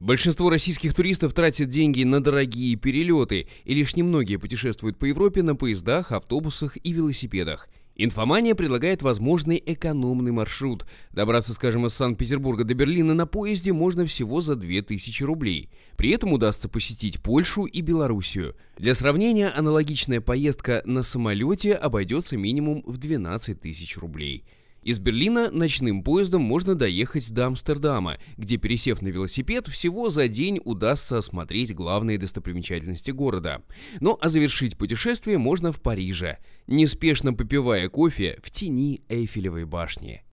Большинство российских туристов тратят деньги на дорогие перелеты, и лишь немногие путешествуют по Европе на поездах, автобусах и велосипедах. Инфомания предлагает возможный экономный маршрут. Добраться, скажем, из Санкт-Петербурга до Берлина на поезде можно всего за 2000 рублей. При этом удастся посетить Польшу и Белоруссию. Для сравнения, аналогичная поездка на самолете обойдется минимум в 12 тысяч рублей. Из Берлина ночным поездом можно доехать до Амстердама, где, пересев на велосипед, всего за день удастся осмотреть главные достопримечательности города. Ну а завершить путешествие можно в Париже, неспешно попивая кофе в тени Эйфелевой башни.